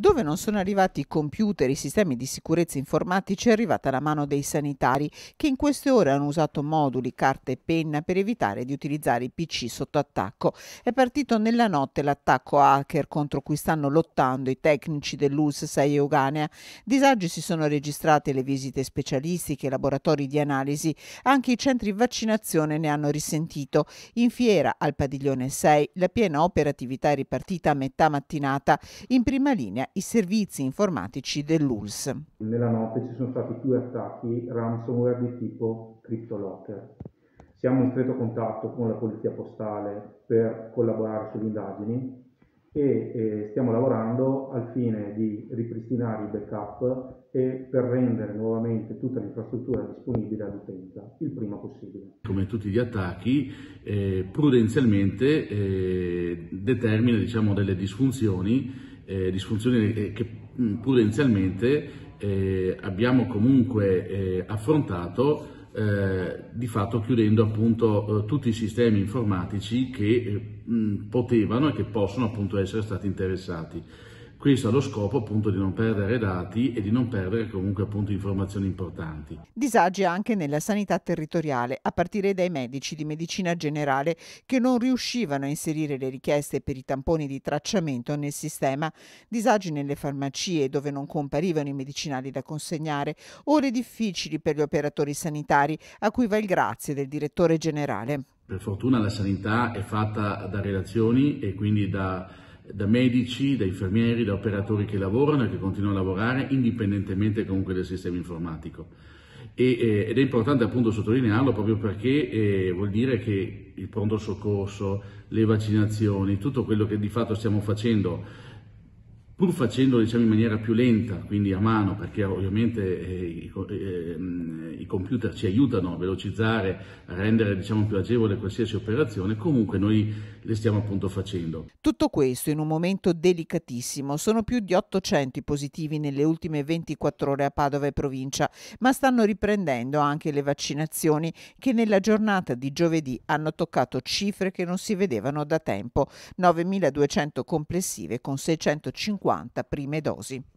Dove non sono arrivati i computer, e i sistemi di sicurezza informatici è arrivata la mano dei sanitari che in queste ore hanno usato moduli, carta e penna per evitare di utilizzare i PC sotto attacco. È partito nella notte l'attacco hacker contro cui stanno lottando i tecnici dell'US6 Euganea. Disagi si sono registrati le visite specialistiche, i laboratori di analisi, anche i centri vaccinazione ne hanno risentito. In fiera al padiglione 6 la piena operatività è ripartita a metà mattinata. In prima linea i servizi informatici dell'ULS. Nella notte ci sono stati due attacchi ransomware di tipo CryptoLocker. Siamo in stretto contatto con la polizia postale per collaborare sulle indagini e eh, stiamo lavorando al fine di ripristinare i backup e per rendere nuovamente tutta l'infrastruttura disponibile all'utenza il prima possibile. Come tutti gli attacchi, eh, prudenzialmente eh, determina diciamo, delle disfunzioni eh, disfunzioni eh, che mm, prudenzialmente eh, abbiamo comunque eh, affrontato eh, di fatto chiudendo appunto eh, tutti i sistemi informatici che mh, mm, potevano e che possono appunto essere stati interessati. Questo ha lo scopo appunto di non perdere dati e di non perdere comunque appunto informazioni importanti. Disagi anche nella sanità territoriale, a partire dai medici di medicina generale che non riuscivano a inserire le richieste per i tamponi di tracciamento nel sistema, disagi nelle farmacie dove non comparivano i medicinali da consegnare, ore difficili per gli operatori sanitari a cui va il grazie del direttore generale. Per fortuna la sanità è fatta da relazioni e quindi da da medici, da infermieri, da operatori che lavorano e che continuano a lavorare indipendentemente comunque del sistema informatico. E, eh, ed è importante appunto sottolinearlo proprio perché eh, vuol dire che il pronto soccorso, le vaccinazioni, tutto quello che di fatto stiamo facendo pur facendolo diciamo, in maniera più lenta, quindi a mano, perché ovviamente eh, eh, computer ci aiutano a velocizzare, a rendere diciamo, più agevole qualsiasi operazione, comunque noi le stiamo appunto facendo. Tutto questo in un momento delicatissimo. Sono più di 800 i positivi nelle ultime 24 ore a Padova e provincia, ma stanno riprendendo anche le vaccinazioni che nella giornata di giovedì hanno toccato cifre che non si vedevano da tempo, 9.200 complessive con 650 prime dosi.